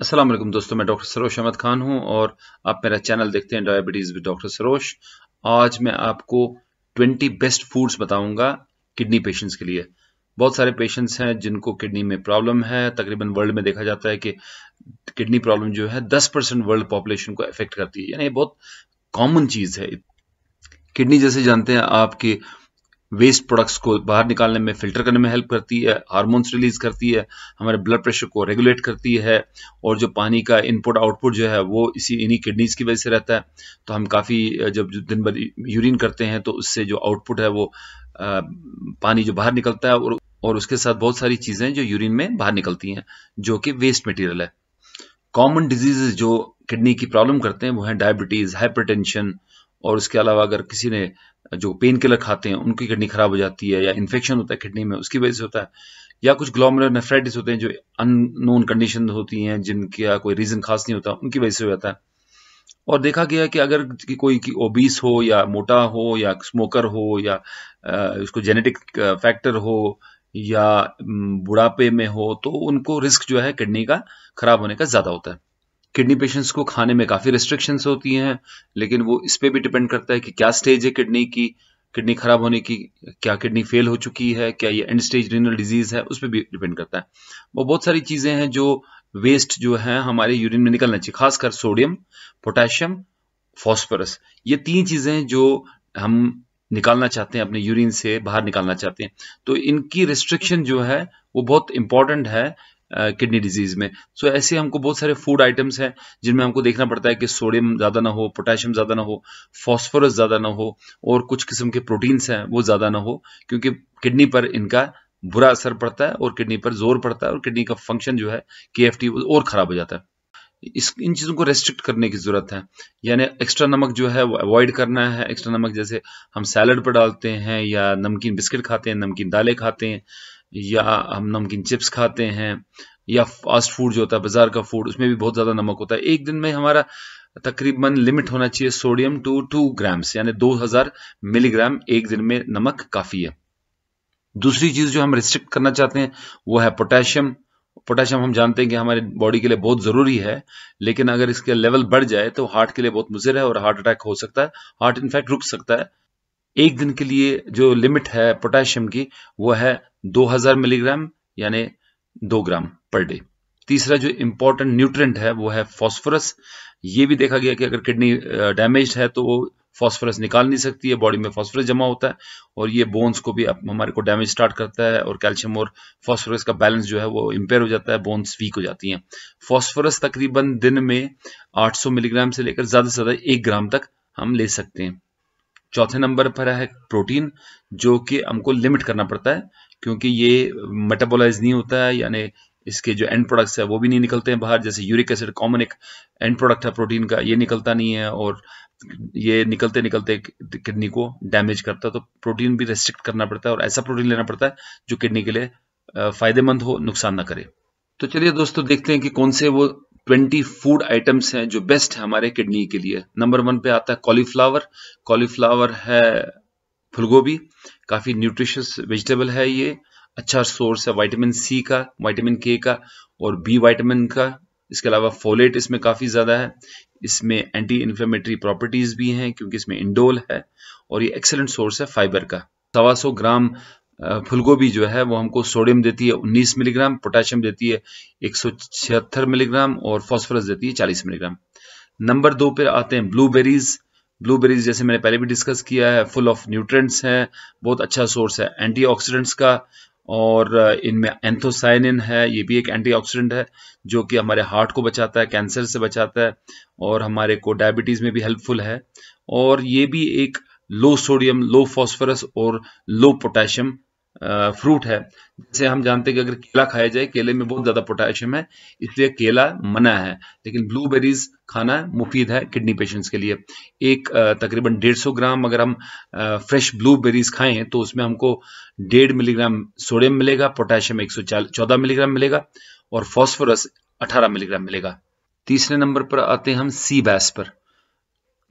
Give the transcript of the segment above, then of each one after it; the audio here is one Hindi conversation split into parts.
असलम दोस्तों मैं डॉक्टर सरोश अहमद खान हूं और आप मेरा चैनल देखते हैं डायबिटीज़ विद डॉक्टर सरोश आज मैं आपको 20 बेस्ट फूड्स बताऊंगा किडनी पेशेंट्स के लिए बहुत सारे पेशेंट्स हैं जिनको किडनी में प्रॉब्लम है तकरीबन वर्ल्ड में देखा जाता है कि किडनी प्रॉब्लम जो है 10 परसेंट वर्ल्ड पॉपुलेशन को अफेक्ट करती है यानी बहुत कॉमन चीज़ है किडनी जैसे जानते हैं आपकी वेस्ट प्रोडक्ट्स को बाहर निकालने में फिल्टर करने में हेल्प करती है हार्मोन्स रिलीज करती है हमारे ब्लड प्रेशर को रेगुलेट करती है और जो पानी का इनपुट आउटपुट जो है वो इसी इन्हीं किडनीज की वजह से रहता है तो हम काफ़ी जब दिन भर यूरिन करते हैं तो उससे जो आउटपुट है वो आ, पानी जो बाहर निकलता है और और उसके साथ बहुत सारी चीज़ें जो यूरिन में बाहर निकलती हैं जो कि वेस्ट मटीरियल है कॉमन डिजीज जो किडनी की प्रॉब्लम करते हैं वो हैं डायबिटीज़ हाइपरटेंशन और उसके अलावा अगर किसी ने जो पेन किलर खाते हैं उनकी किडनी खराब हो जाती है या इन्फेक्शन होता है किडनी में उसकी वजह से होता है या कुछ ग्लोमुलर नेफ्राइटिस होते हैं जो अननोन कंडीशन होती हैं जिनका कोई रीज़न खास नहीं होता उनकी वजह से हो जाता है और देखा गया कि अगर कि कोई की ओबीस हो या मोटा हो या स्मोकर हो या उसको जेनेटिक फैक्टर हो या बुढ़ापे में हो तो उनको रिस्क जो है किडनी का खराब होने का ज़्यादा होता है किडनी पेशेंट्स को खाने में काफ़ी रिस्ट्रिक्शंस होती हैं लेकिन वो इस पर भी डिपेंड करता है कि क्या स्टेज है किडनी की किडनी खराब होने की क्या किडनी फेल हो चुकी है क्या ये एंड स्टेज रीनल डिजीज़ है उस पर भी डिपेंड करता है वो बहुत सारी चीज़ें हैं जो वेस्ट जो है हमारे यूरिन में निकलना चाहिए खासकर सोडियम पोटेशियम फॉस्फोरस ये तीन चीज़ें जो हम निकालना चाहते हैं अपने यूरिन से बाहर निकालना चाहते हैं तो इनकी रिस्ट्रिक्शन जो है वो बहुत इंपॉर्टेंट है किडनी डिजीज में सो so, ऐसे हमको बहुत सारे फूड आइटम्स हैं जिनमें हमको देखना पड़ता है कि सोडियम ज़्यादा ना हो पोटेशियम ज़्यादा ना हो फॉस्फोरस ज़्यादा ना हो और कुछ किस्म के प्रोटीन्स हैं वो ज़्यादा ना हो क्योंकि किडनी पर इनका बुरा असर पड़ता है और किडनी पर जोर पड़ता है और किडनी का फंक्शन जो है के और खराब हो जाता है इस इन चीज़ों को रेस्ट्रिक्ट करने की ज़रूरत है यानी एक्स्ट्रा नमक जो है वो अवॉइड करना है एक्स्ट्रा नमक जैसे हम सैलड पर डालते हैं या नमकीन बिस्किट खाते हैं नमकीन दालें खाते हैं या हम नमकीन चिप्स खाते हैं या फास्ट फूड जो होता है बाजार का फूड उसमें भी बहुत ज़्यादा नमक होता है एक दिन में हमारा तकरीबन लिमिट होना चाहिए सोडियम टू टू ग्राम्स यानी 2000 मिलीग्राम एक दिन में नमक काफ़ी है दूसरी चीज़ जो हम रिस्ट्रिक्ट करना चाहते हैं वो है पोटेशियम पोटेशियम हम जानते हैं कि हमारे बॉडी के लिए बहुत ज़रूरी है लेकिन अगर इसके लेवल बढ़ जाए तो हार्ट के लिए बहुत मुजिर है और हार्ट अटैक हो सकता है हार्ट इन्फैक्ट रुक सकता है एक दिन के लिए जो लिमिट है पोटेशियम की वो है 2000 मिलीग्राम यानी दो ग्राम पर डे तीसरा जो इंपॉर्टेंट न्यूट्रेंट है वो है फॉस्फोरस ये भी देखा गया कि अगर किडनी डैमेज है तो वो फॉस्फोरस निकाल नहीं सकती है बॉडी में फॉस्फोरस जमा होता है और ये बोन्स को भी हमारे को डैमेज स्टार्ट करता है और कैल्शियम और फॉस्फोरस का बैलेंस जो है वो इम्पेयर हो जाता है बोन्स वीक हो जाती हैं फॉस्फोरस तकरीबन दिन में 800 मिलीग्राम से लेकर ज़्यादा से ज़्यादा एक ग्राम तक हम ले सकते हैं चौथे नंबर पर है प्रोटीन जो कि हमको लिमिट करना पड़ता है क्योंकि ये मेटाबोलाइज नहीं होता है यानी इसके जो एंड प्रोडक्ट्स है वो भी नहीं निकलते हैं बाहर जैसे यूरिक एसिड कॉमन एक एंड प्रोडक्ट है प्रोटीन का ये निकलता नहीं है और ये निकलते निकलते किडनी को डैमेज करता है तो प्रोटीन भी रेस्ट्रिक्ट करना पड़ता है और ऐसा प्रोटीन लेना पड़ता है जो किडनी के लिए फायदेमंद हो नुकसान ना करे तो चलिए दोस्तों देखते हैं कि कौन से वो ट्वेंटी फूड आइटम्स हैं जो बेस्ट है हमारे किडनी के लिए नंबर वन पे आता है कॉलीफ्लावर कॉलीफ्लावर है फुलगोभी काफ़ी न्यूट्रिशियस वेजिटेबल है ये अच्छा सोर्स है वाइटामिन सी का वाइटामिन के का और बी वाइटामिन का इसके अलावा फोलेट इसमें काफ़ी ज़्यादा है इसमें एंटी इन्फ्लेमेटरी प्रॉपर्टीज़ भी हैं क्योंकि इसमें इंडोल है और ये एक्सेलेंट सोर्स है फाइबर का सवा सौ ग्राम फुलगोभी जो है वो हमको सोडियम देती है 19 मिलीग्राम पोटेशियम देती है एक मिलीग्राम और फॉस्फरस देती है 40 मिलीग्राम नंबर दो पर आते हैं ब्लूबेरीज ब्लूबेरीज जैसे मैंने पहले भी डिस्कस किया है फुल ऑफ न्यूट्रिएंट्स है बहुत अच्छा सोर्स है एंटी का और इनमें एंथोसाइनिन है ये भी एक एंटीऑक्सीडेंट है जो कि हमारे हार्ट को बचाता है कैंसर से बचाता है और हमारे को डायबिटीज़ में भी हेल्पफुल है और ये भी एक लो सोडियम लो फॉस्फोरस और लो पोटेशियम फ्रूट है जैसे हम जानते हैं कि अगर केला खाया जाए केले में बहुत ज़्यादा पोटेशियम है इसलिए केला मना है लेकिन ब्लूबेरीज खाना मुफीद है किडनी पेशेंट्स के लिए एक तकरीबन 150 ग्राम अगर हम फ्रेश ब्लूबेरीज खाएं तो उसमें हमको डेढ़ मिलीग्राम सोडियम मिलेगा पोटेशियम एक सौ चौदह मिलीग्राम मिलेगा और फॉस्फोरस अठारह मिलीग्राम मिलेगा तीसरे नंबर पर आते हैं हम सी बैस पर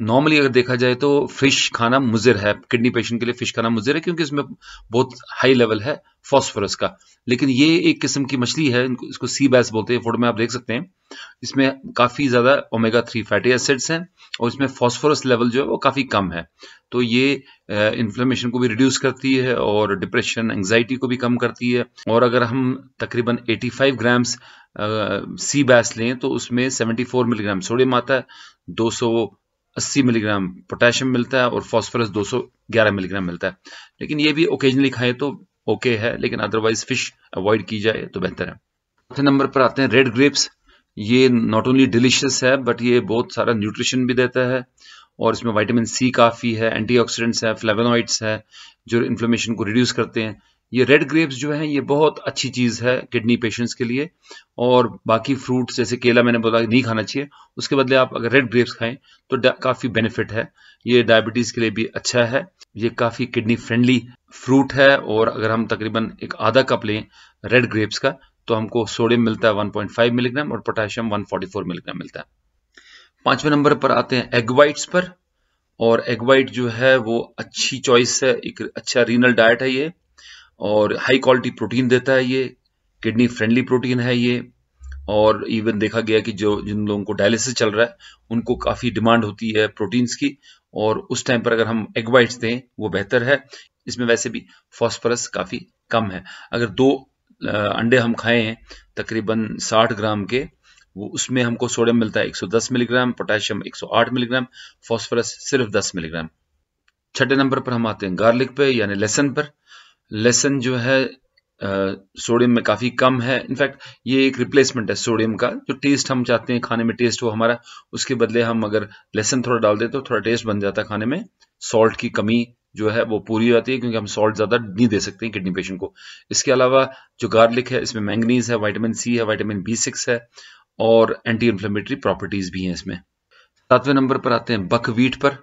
नॉर्मली अगर देखा जाए तो फिश खाना मुजिर है किडनी पेशेंट के लिए फिश खाना मुजिर है क्योंकि इसमें बहुत हाई लेवल है फॉस्फोरस का लेकिन ये एक किस्म की मछली है इसको सी बैस बोलते हैं फोटो में आप देख सकते हैं इसमें काफ़ी ज़्यादा ओमेगा थ्री फैटी एसिड्स हैं और इसमें फॉस्फोरस लेवल जो है वो काफ़ी कम है तो ये इन्फ्लेमेशन को भी रिड्यूस करती है और डिप्रेशन एंगजाइटी को भी कम करती है और अगर हम तकरीबन 85 ग्राम्स सी बैस लें तो उसमें 74 मिलीग्राम सोडियम आता है 200 80 मिलीग्राम पोटेशियम मिलता है और फास्फोरस 211 मिलीग्राम मिलता है लेकिन ये भी ओकेजनली खाएं तो ओके है लेकिन अदरवाइज फिश अवॉइड की जाए तो बेहतर है चौथे नंबर पर आते हैं रेड ग्रेप्स ये नॉट ओनली डिलीशियस है बट ये बहुत सारा न्यूट्रिशन भी देता है और इसमें विटामिन सी काफ़ी है एंटीऑक्सीडेंट्स है फ्लेवोनॉइड्स है जो इन्फ्लेमेशन को रिड्यूस करते हैं ये रेड ग्रेप्स जो हैं ये बहुत अच्छी चीज़ है किडनी पेशेंट्स के लिए और बाकी फ्रूट्स जैसे केला मैंने बोला नहीं खाना चाहिए उसके बदले आप अगर रेड ग्रेप्स खाएं तो काफ़ी बेनिफिट है ये डायबिटीज़ के लिए भी अच्छा है ये काफ़ी किडनी फ्रेंडली फ्रूट है और अगर हम तकरीबन एक आधा कप लें रेड ग्रेप्स का तो हमको सोडियम मिलता है 1.5 मिलीग्राम और पोटेशियम 144 मिलीग्राम मिलता है पांचवें नंबर पर आते हैं एग वाइट्स पर और एग वाइट जो है वो अच्छी चॉइस है एक अच्छा रीनल डाइट है ये और हाई क्वालिटी प्रोटीन देता है ये किडनी फ्रेंडली प्रोटीन है ये और इवन देखा गया कि जो जिन लोगों को डायलिसिस चल रहा है उनको काफ़ी डिमांड होती है प्रोटीन्स की और उस टाइम पर अगर हम एग वाइट्स दें वो बेहतर है इसमें वैसे भी फॉस्फरस काफ़ी कम है अगर दो अंडे हम खाए हैं तकरीबन 60 ग्राम के वो उसमें हमको सोडियम मिलता है 110 मिलीग्राम पोटेशियम 108 मिलीग्राम फॉस्फरस सिर्फ 10 मिलीग्राम छठे नंबर पर हम आते हैं गार्लिक पे यानी लहसन पर लेसन जो है सोडियम में काफ़ी कम है इनफैक्ट ये एक रिप्लेसमेंट है सोडियम का जो टेस्ट हम चाहते हैं खाने में टेस्ट हो हमारा उसके बदले हम अगर लेसन थोड़ा डाल दें तो थोड़ा टेस्ट बन जाता है खाने में सॉल्ट की कमी जो है वो पूरी हो जाती है क्योंकि हम सॉल्ट ज़्यादा नहीं दे सकते किडनी पेशेंट को इसके अलावा जो गार्लिक है इसमें मैंगनीज है वाइटामिन सी है वाइटामिन बी सिक्स है और एंटी इन्फ्लेमेटरी प्रॉपर्टीज़ भी हैं इसमें सातवें नंबर पर आते हैं बकवीट पर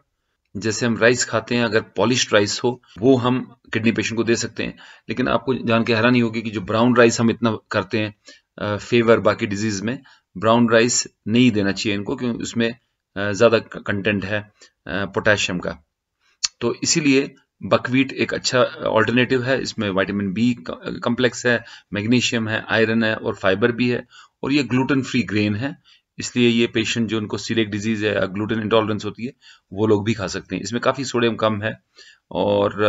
जैसे हम राइस खाते हैं अगर पॉलिश राइस हो वो हम किडनी पेशेंट को दे सकते हैं लेकिन आपको जान के हैरानी होगी कि जो ब्राउन राइस हम इतना करते हैं फेवर बाकी डिजीज में ब्राउन राइस नहीं देना चाहिए इनको क्योंकि उसमें ज़्यादा कंटेंट है पोटेशियम का तो इसीलिए बकवीट एक अच्छा ऑल्टरनेटिव है इसमें विटामिन बी कॉम्प्लेक्स है मैग्नीशियम है आयरन है और फाइबर भी है और ये ग्लूटेन फ्री ग्रेन है इसलिए ये पेशेंट जो उनको सीरेक डिजीज़ है या ग्लूटेन इंटॉलरेंस होती है वो लोग भी खा सकते हैं इसमें काफ़ी सोडियम कम है और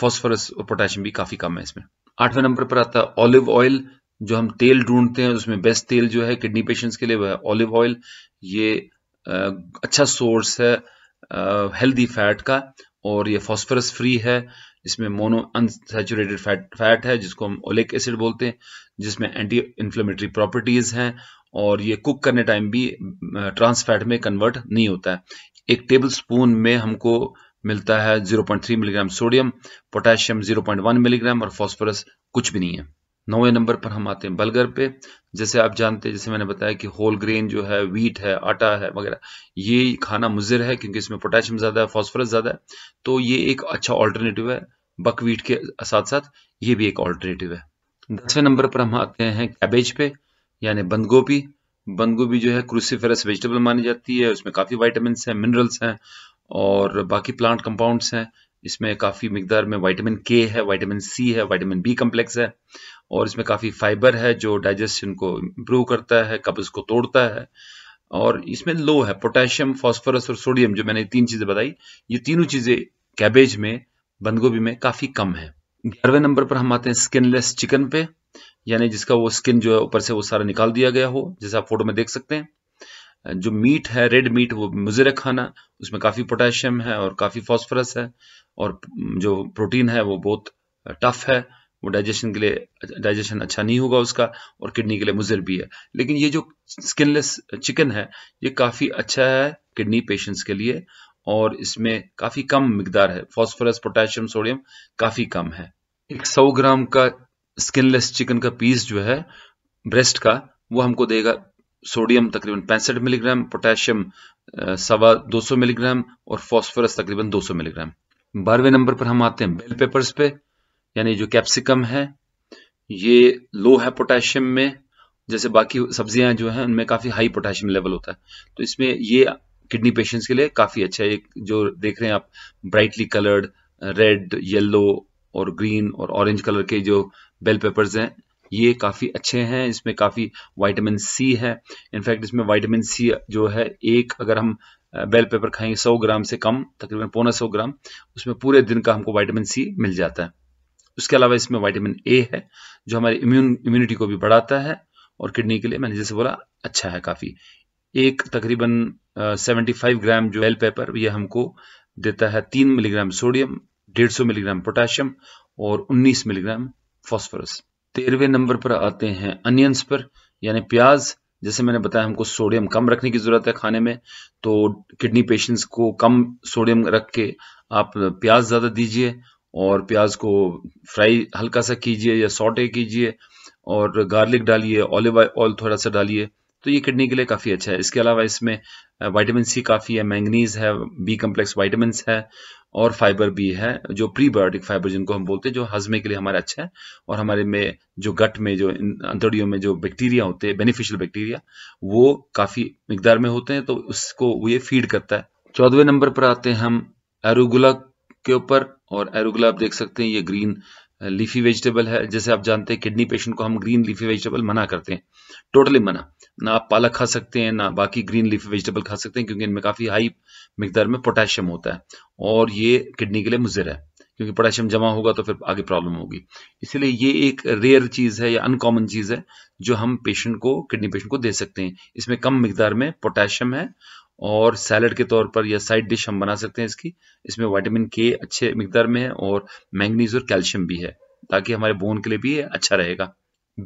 फॉस्फोरस और पोटेशियम भी काफ़ी कम है इसमें आठवें नंबर पर आता है ऑलिव ऑयल जो हम तेल ढूंढते हैं उसमें बेस्ट तेल जो है किडनी पेशेंट्स के लिए वह ऑलिव ऑयल ये अच्छा सोर्स है हेल्दी फैट का और ये फॉस्फोरस फ्री है इसमें मोनो अनसेचुरेटेड फैट फैट है जिसको हम ओलिक एसिड बोलते हैं जिसमें एंटी इन्फ्लेमेटरी प्रॉपर्टीज़ हैं और ये कुक करने टाइम भी ट्रांस फैट में कन्वर्ट नहीं होता है एक टेबल स्पून में हमको मिलता है 0.3 मिलीग्राम सोडियम पोटेशियम 0.1 मिलीग्राम और फास्फोरस कुछ भी नहीं है नौवे नंबर पर हम आते हैं बलगर पे जैसे आप जानते हैं जैसे मैंने बताया कि होल ग्रेन जो है वीट है आटा है वगैरह ये खाना मुजिर है क्योंकि इसमें पोटेशियम ज़्यादा है फॉस्फोरस ज़्यादा है तो ये एक अच्छा ऑल्टरनेटिव है बकवीट के साथ साथ ये भी एक ऑल्टरनेटिव है दसवें नंबर पर हम आते हैं कैबेज पे यानी बंद गोभी बंद गोभी जो है क्रूसीफेरस वेजिटेबल मानी जाती है उसमें काफ़ी वाइटामिन हैं मिनरल्स हैं और बाकी प्लांट कंपाउंड्स हैं इसमें काफ़ी मिकदार में वाइटामिन के है वाइटामिन सी है वाइटामिन बी कम्प्लेक्स है और इसमें काफ़ी फाइबर है जो डाइजेशन को इम्प्रूव करता है कब्ज को तोड़ता है और इसमें लो है पोटेशियम फॉस्फोरस और सोडियम जो मैंने तीन चीज़ें बताई ये तीनों चीज़ें कैबेज में बंद गोभी में काफ़ी कम है ग्यारहवें नंबर पर हम आते हैं स्किनलेस चिकन पे यानी जिसका वो स्किन जो है ऊपर से वो सारा निकाल दिया गया हो जैसे आप फोटो में देख सकते हैं जो मीट है रेड मीट वो मुजर खाना उसमें काफ़ी पोटेशियम है और काफ़ी फॉस्फोरस है और जो प्रोटीन है वो बहुत टफ है वो डाइजेशन के लिए डाइजेशन अच्छा नहीं होगा उसका और किडनी के लिए मुजर भी है लेकिन ये जो स्किनलेस चिकन है ये काफ़ी अच्छा है किडनी पेशेंट्स के लिए और इसमें काफ़ी कम मिकदार है फॉस्फोरस पोटेशियम सोडियम काफ़ी कम है एक सौ ग्राम का स्किनलेस चिकन का पीस जो है ब्रेस्ट का वो हमको देगा सोडियम तकरीबन पैंसठ मिलीग्राम पोटेशियम सवा दो सौ मिलीग्राम और फॉस्फोरस तकरीबन सौ मिलीग्राम बारहवें नंबर पर हम आते हैं बेल पेपर्स पे यानी जो कैप्सिकम है ये लो है पोटेशियम में जैसे बाकी सब्जियां जो हैं उनमें काफ़ी हाई पोटेशियम लेवल होता है तो इसमें ये किडनी पेशेंट्स के लिए काफ़ी अच्छा है जो देख रहे हैं आप ब्राइटली कलर्ड रेड येलो और ग्रीन और ऑरेंज कलर के जो बेल पेपर्स हैं ये काफ़ी अच्छे हैं इसमें काफ़ी वाइटामिन सी है इनफैक्ट इसमें वाइटामिन सी जो है एक अगर हम बेल पेपर खाएंगे 100 ग्राम से कम तकरीबन पौना सौ ग्राम उसमें पूरे दिन का हमको वाइटामिन सी मिल जाता है उसके अलावा इसमें वाइटामिन ए है जो हमारी इम्यून इम्यूनिटी को भी बढ़ाता है और किडनी के लिए मैंने जैसे बोला अच्छा है काफ़ी एक तकरीबन सेवेंटी फाइव ग्राम जो बेल पेपर ये हमको देता है तीन मिलीग्राम सोडियम 150 मिलीग्राम पोटेशियम और 19 मिलीग्राम फॉस्फोरस तेरहवें नंबर पर आते हैं अनियंस पर यानी प्याज जैसे मैंने बताया हमको सोडियम कम रखने की ज़रूरत है खाने में तो किडनी पेशेंट्स को कम सोडियम रख के आप प्याज ज़्यादा दीजिए और प्याज को फ्राई हल्का सा कीजिए या सॉटे कीजिए और गार्लिक डालिए ऑलिव ऑयल थोड़ा सा डालिए तो ये किडनी के लिए काफ़ी अच्छा है इसके अलावा इसमें विटामिन सी काफ़ी है मैंगनीज है बी कम्प्लेक्स वाइटामिन है और फाइबर भी है जो प्रीबायोटिक फाइबर जिनको हम बोलते हैं जो हजमे के लिए हमारे अच्छा है और हमारे में जो गट में जो अंतड़ियों में जो बैक्टीरिया होते हैं बेनिफिशियल बैक्टीरिया वो काफ़ी मकदार में होते हैं तो उसको वो ये फीड करता है चौदहवें नंबर पर आते हैं हम एरोगुला के ऊपर और एरोगुला आप देख सकते हैं ये ग्रीन लीफी वेजिटेबल है जैसे आप जानते हैं किडनी पेशेंट को हम ग्रीन लीफी वेजिटेबल मना करते हैं टोटली मना ना आप पालक खा सकते हैं ना बाकी ग्रीन लीफी वेजिटेबल खा सकते हैं क्योंकि इनमें काफ़ी हाई मिकदार में पोटेशियम होता है और ये किडनी के लिए मुजिर है क्योंकि पोटेशियम जमा होगा तो फिर आगे प्रॉब्लम होगी इसलिए ये एक रेयर चीज़ है या अनकॉमन चीज़ है जो हम पेशेंट को किडनी पेशेंट को दे सकते हैं इसमें कम मकदार में पोटेशियम है और सैलड के तौर पर या साइड डिश हम बना सकते हैं इसकी इसमें वाइटामिन के अच्छे मकदार में है और मैंगनीज और कैल्शियम भी है ताकि हमारे बोन के लिए भी अच्छा रहेगा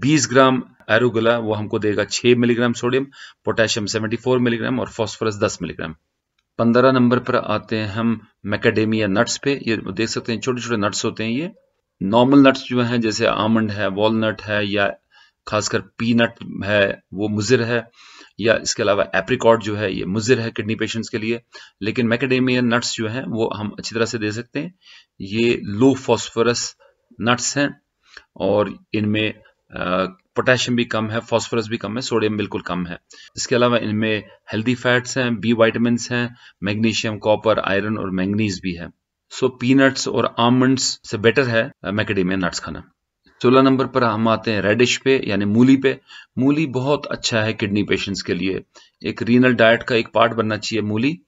20 ग्राम एरोगला वो हमको देगा 6 मिलीग्राम सोडियम पोटेशियम 74 मिलीग्राम और फॉस्फोरस 10 मिलीग्राम पंद्रह नंबर पर आते हैं हम मैकेडेमिया नट्स पे ये देख सकते हैं छोटे छोटे नट्स होते हैं ये नॉर्मल नट्स जो हैं जैसे आमंड है वॉलनट है या खासकर पीनट है वो मुजिर है या इसके अलावा एप्रिकॉट जो है ये मुजिर है किडनी पेशेंट्स के लिए लेकिन मैकेडेमिया नट्स जो है वो हम अच्छी तरह से दे सकते हैं ये लो फॉस्फोरस नट्स हैं और इनमें पोटेशियम भी कम है फॉस्फोरस भी कम है सोडियम बिल्कुल कम है इसके अलावा इनमें हेल्दी फैट्स हैं बी वाइटमिन हैं मैग्नीशियम कॉपर आयरन और मैंगनीज भी है सो पीनट्स और आमंड्स से बेटर है मैकेडेमिया नट्स खाना सोलह नंबर पर हम आते हैं रेडिश पे यानी मूली पे मूली बहुत अच्छा है किडनी पेशेंट्स के लिए एक रीनल डाइट का एक पार्ट बनना चाहिए मूली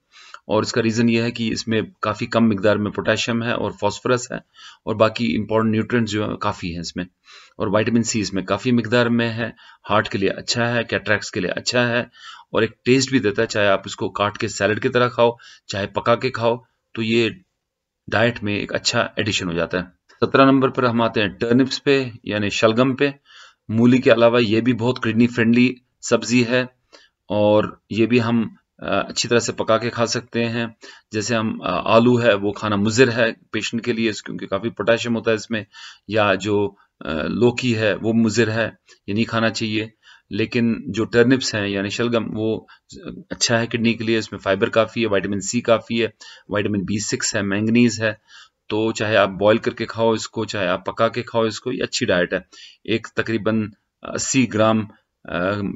और इसका रीज़न यह है कि इसमें काफ़ी कम मकदार में पोटेशियम है और फॉस्फोरस है और बाकी इंपॉर्टेंट न्यूट्रिएंट्स जो है काफ़ी हैं इसमें और वाइटामिन सी इसमें काफ़ी मिकदार में है हार्ट के लिए अच्छा है कैट्रैक्स के लिए अच्छा है और एक टेस्ट भी देता है चाहे आप इसको काट के सैलड की तरह खाओ चाहे पका के खाओ तो ये डाइट में एक अच्छा एडिशन हो जाता है सत्रह नंबर पर हम आते हैं टर्निप्स पे यानी शलगम पे मूली के अलावा ये भी बहुत किडनी फ्रेंडली सब्जी है और ये भी हम अच्छी तरह से पका के खा सकते हैं जैसे हम आलू है वो खाना मुजिर है पेशेंट के लिए क्योंकि काफ़ी पोटेशियम होता है इसमें या जो लौकी है वो मुजिर है ये नहीं खाना चाहिए लेकिन जो टर्निप्स हैं यानी शलगम वो अच्छा है किडनी के लिए इसमें फाइबर काफ़ी है वाइटामिन सी काफ़ी है वाइटामिन बी सिक्स है मैंगनीज है तो चाहे आप बॉईल करके खाओ इसको चाहे आप पका के खाओ इसको ये अच्छी डाइट है एक तकरीबन 80 ग्राम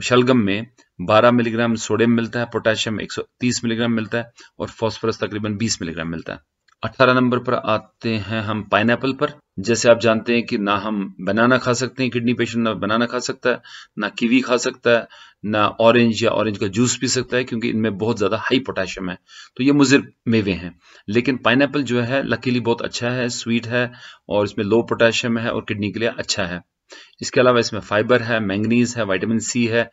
शलगम में 12 मिलीग्राम सोडियम मिलता है पोटेशियम 130 मिलीग्राम मिलता है और फॉस्फरस तकरीबन 20 मिलीग्राम मिलता है 18 नंबर पर आते हैं हम पाइन पर जैसे आप जानते हैं कि ना हम बनाना खा सकते हैं किडनी पेशेंट ना बनाना खा सकता है ना कीवी खा सकता है ना ऑरेंज या ऑरेंज का जूस पी सकता है क्योंकि इनमें बहुत ज़्यादा हाई पोटेशियम है तो ये मुजिर मेवे हैं लेकिन पाइन जो है लकीली बहुत अच्छा है स्वीट है और इसमें लो पोटेशियम है और किडनी के लिए अच्छा है इसके अलावा इसमें फाइबर है मैंगनीज है वाइटामिन सी है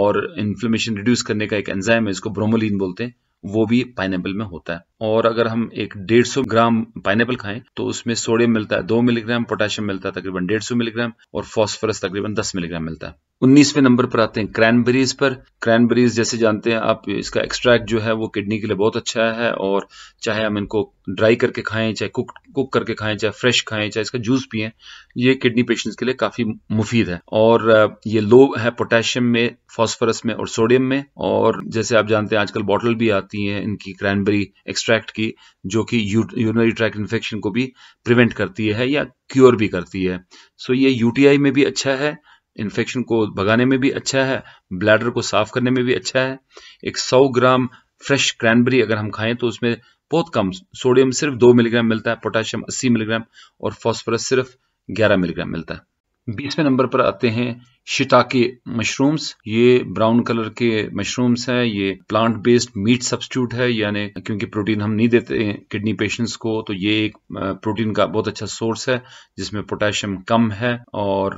और इन्फ्लेमेशन रिड्यूस करने का एक एंजाइम है इसको ब्रोमोलिन बोलते हैं वो भी पाइन में होता है और अगर हम एक 150 ग्राम पाइनएपल खाएं तो उसमें सोडियम मिलता है दो मिलीग्राम पोटेशियम मिलता है तकरीबन 150 मिलीग्राम और फास्फोरस तकरीबन 10 मिलीग्राम मिलता है उन्नीसवें नंबर पर आते हैं क्रैनबेरीज पर क्रैनबेरीज जैसे जानते हैं आप इसका एक्सट्रैक्ट जो है वो किडनी के लिए बहुत अच्छा है और चाहे हम इनको ड्राई करके खाएं चाहे कुक कुक करके खाएं चाहे फ्रेश खाएं चाहे इसका जूस पिए ये किडनी पेशेंट्स के लिए काफ़ी मुफीद है और ये लो है पोटेशियम में फॉस्फोरस में और सोडियम में और जैसे आप जानते हैं आजकल बॉटल भी आती है इनकी क्रैनबेरी एक्सट्रैक्ट ट्रैक्ट की जो कि यूरिनरी ट्रैक्ट इन्फेक्शन को भी प्रिवेंट करती है या क्योर भी करती है सो so, ये यूटीआई में भी अच्छा है इन्फेक्शन को भगाने में भी अच्छा है ब्लैडर को साफ करने में भी अच्छा है एक सौ ग्राम फ्रेश क्रैनबेरी अगर हम खाएं तो उसमें बहुत कम सोडियम सिर्फ दो मिलीग्राम मिलता है पोटेशियम अस्सी मिलीग्राम और फॉस्फोरस सिर्फ ग्यारह मिलीग्राम मिलता है बीसवें नंबर पर आते हैं शिताके मशरूम्स ये ब्राउन कलर के मशरूम्स हैं ये प्लांट बेस्ड मीट सब्सिट्यूट है यानी क्योंकि प्रोटीन हम नहीं देते हैं किडनी पेशेंट्स को तो ये एक प्रोटीन का बहुत अच्छा सोर्स है जिसमें पोटेशियम कम है और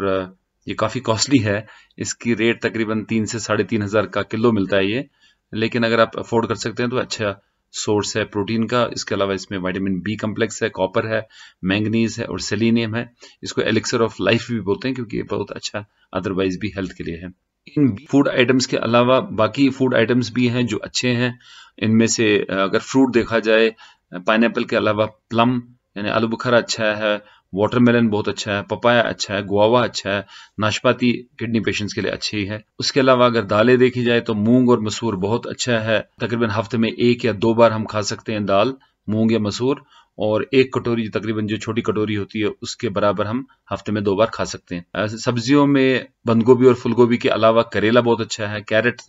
ये काफ़ी कॉस्टली है इसकी रेट तकरीबन तीन से साढ़े तीन हज़ार का किलो मिलता है ये लेकिन अगर आप अफोर्ड कर सकते हैं तो अच्छा सोर्स है प्रोटीन का इसके अलावा इसमें वाइटामिन बी कम्प्लेक्स है कॉपर है मैंगनीज है और सेलिनियम है इसको एलेक्सर ऑफ लाइफ भी बोलते हैं क्योंकि ये बहुत अच्छा अदरवाइज भी हेल्थ के लिए है इन फूड आइटम्स के अलावा बाकी फूड आइटम्स भी हैं जो अच्छे हैं इनमें से अगर फ्रूट देखा जाए पाइन के अलावा प्लम यानी आलू बुखारा अच्छा है वाटरमेलन बहुत अच्छा है पपाया अच्छा है गुआवा अच्छा है नाशपाती किडनी पेशेंट्स के लिए अच्छी है उसके अलावा अगर दालें देखी जाए तो मूंग और मसूर बहुत अच्छा है तकरीबन हफ्ते में एक या दो बार हम खा सकते हैं दाल मूंग या मसूर और एक कटोरी तकरीबन जो छोटी कटोरी होती है उसके बराबर हम हफ्ते में दो बार खा सकते हैं सब्जियों में बंद गोभी और फूल गोभी के अलावा करेला बहुत अच्छा है कैरेट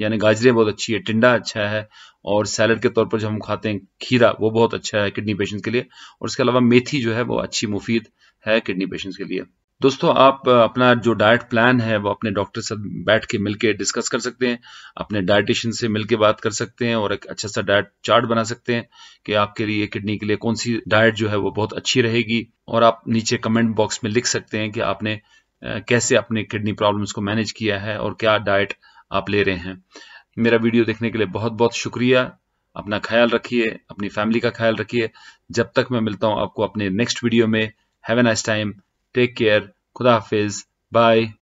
यानी गाजरें बहुत अच्छी है टिंडा अच्छा है और सैलड के तौर पर जो हम खाते हैं खीरा वो बहुत अच्छा है किडनी पेशेंट के लिए और इसके अलावा मेथी जो है वो अच्छी मुफीद है किडनी पेशेंट्स के लिए दोस्तों आप अपना जो डाइट प्लान है वो अपने डॉक्टर से बैठ के मिलके डिस्कस कर सकते हैं अपने डायटिशियन से मिलके बात कर सकते हैं और एक अच्छा सा डाइट चार्ट बना सकते हैं कि आपके लिए किडनी के लिए कौन सी डाइट जो है वो बहुत अच्छी रहेगी और आप नीचे कमेंट बॉक्स में लिख सकते हैं कि आपने कैसे अपने किडनी प्रॉब्लम्स को मैनेज किया है और क्या डाइट आप ले रहे हैं मेरा वीडियो देखने के लिए बहुत बहुत शुक्रिया अपना ख्याल रखिए अपनी फैमिली का ख्याल रखिए जब तक मैं मिलता हूँ आपको अपने नेक्स्ट वीडियो में have an nice time take care खुदा हाफिज बाय